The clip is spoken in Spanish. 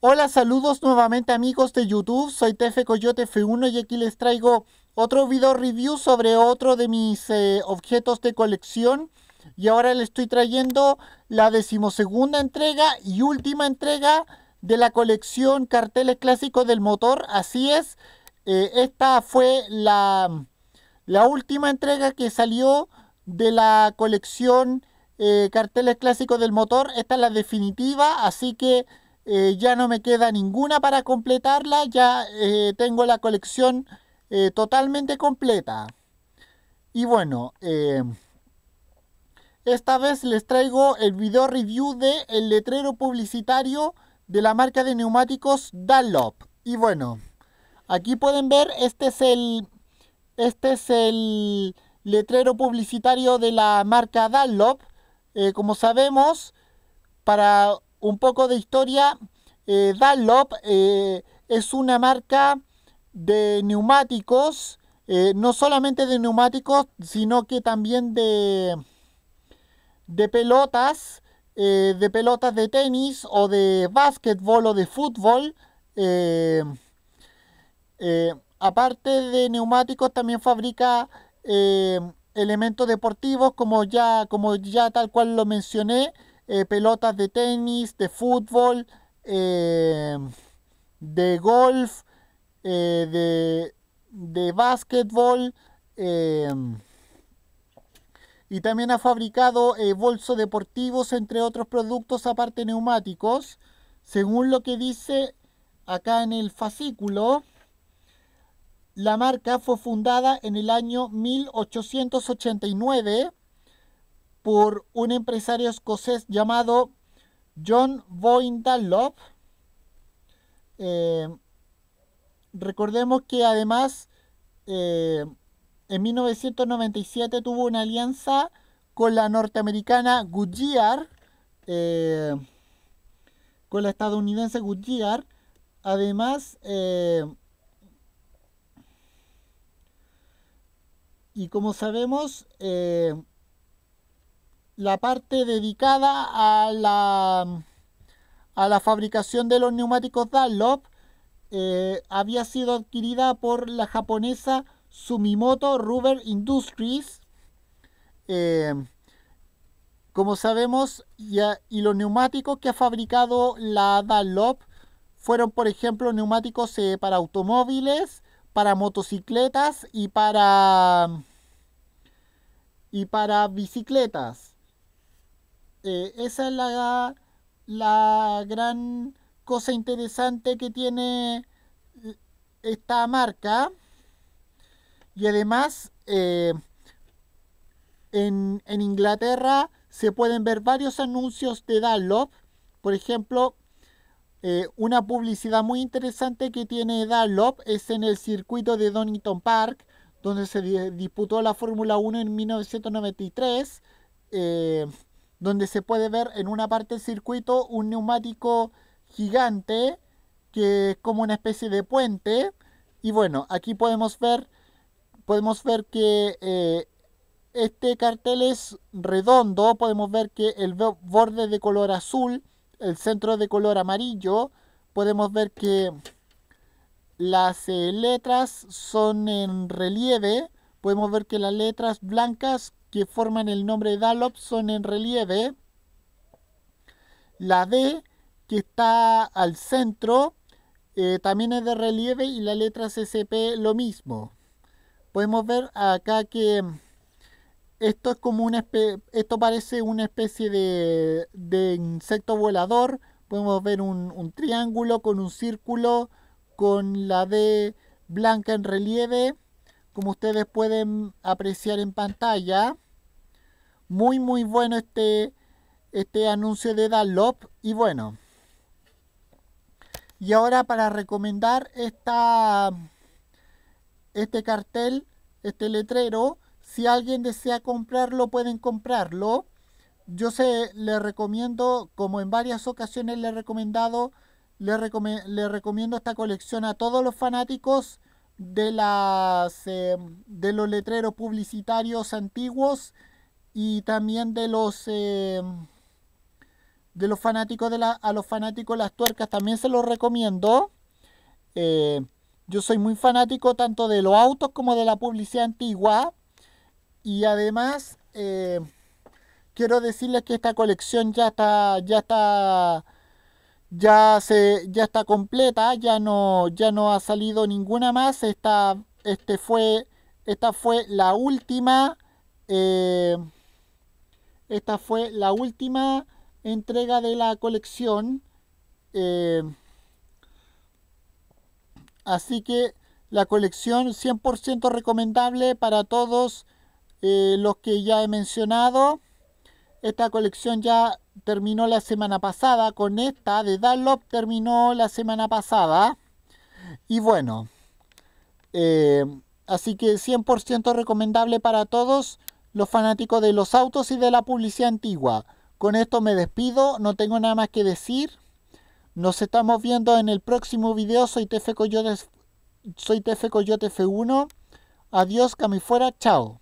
Hola, saludos nuevamente amigos de YouTube, soy Tefe Coyote F1 y aquí les traigo otro video review sobre otro de mis eh, objetos de colección y ahora les estoy trayendo la decimosegunda entrega y última entrega de la colección carteles clásicos del motor, así es, eh, esta fue la, última entrega que salió de la colección eh, carteles clásicos del motor, esta es la definitiva, así que eh, ya no me queda ninguna para completarla, ya eh, tengo la colección eh, totalmente completa. Y bueno, esta vez les traigo el video review de el letrero publicitario de la marca de neumáticos Dunlop. Y bueno, aquí pueden ver, este es el, este es el letrero publicitario de la marca Dunlop. como sabemos, para un poco de historia. Eh, Dunlop eh, es una marca de neumáticos, eh, no solamente de neumáticos, sino que también de, de pelotas, eh, de pelotas de tenis o de básquetbol o de fútbol. aparte de neumáticos, también fabrica elementos deportivos, como ya, como ya tal cual lo mencioné. Eh, pelotas de tenis, de fútbol, em, de golf, eh, de, de básquetbol. Em, y también ha fabricado eh, bolsos deportivos, entre otros productos aparte neumáticos. Según lo que dice acá en el fascículo, la marca fue fundada en el año 1889 por un empresario escocés llamado John Boynton Love. Eh, recordemos que además eh, en 1997 tuvo una alianza con la norteamericana Goodyear, eh, con la estadounidense Goodyear. Además, y como sabemos, la parte dedicada a la, fabricación de los neumáticos Dunlop eh, había sido adquirida por la japonesa Sumimoto Rubber Industries. Eh, como sabemos, y, los neumáticos que ha fabricado la Dunlop fueron, por ejemplo, neumáticos eh, para automóviles, para motocicletas y para y para bicicletas. Eh, esa es la, la gran cosa interesante que tiene eh, esta marca. Y además, eh, en, Inglaterra se pueden ver varios anuncios de Dunlop. Por ejemplo, una publicidad muy interesante que tiene Dunlop es en el circuito de Donington Park, donde se disputó la Fórmula 1 en 1993 donde se puede ver en una parte del circuito un neumático gigante que es como una especie de puente y bueno aquí podemos ver podemos ver que eh, este cartel es redondo podemos ver que el borde de color azul el centro de color amarillo podemos ver que las eh, letras son en relieve Podemos ver que las letras blancas que forman el nombre Dallop son en relieve. La D que está al centro eh, también es de relieve y la letra CCP lo mismo. Podemos ver acá que esto es como una esto parece una especie de, insecto volador. Podemos ver un, un, triángulo con un círculo con la D blanca en relieve como ustedes pueden apreciar en pantalla. Muy, muy bueno este, este anuncio de Dunlop. Y bueno. Y ahora para recomendar esta, este cartel, este letrero, si alguien desea comprarlo, pueden comprarlo. Yo se le recomiendo, como en varias ocasiones le he recomendado, le, le recomiendo esta colección a todos los fanáticos de, las, em, de los letreros publicitarios antiguos y también de los em, de los fanáticos de la, a los fanáticos las tuercas también se los recomiendo eh, yo soy muy fanático tanto de los autos como de la publicidad antigua y además eh, quiero decirles que esta colección ya está ya está ya se ya está completa ya no ya no ha salido ninguna más esta este fue esta fue la última eh, esta fue la última entrega de la colección eh, así que la colección 100% recomendable para todos eh, los que ya he mencionado esta colección ya terminó la semana pasada, con esta de Dunlop terminó la semana pasada. Y bueno, eh, así que 100% recomendable para todos los fanáticos de los autos y de la publicidad antigua. Con esto me despido, no tengo nada más que decir. Nos estamos viendo en el próximo video. Soy TF Coyote, soy TF Coyote F1. Adiós, fuera, chao.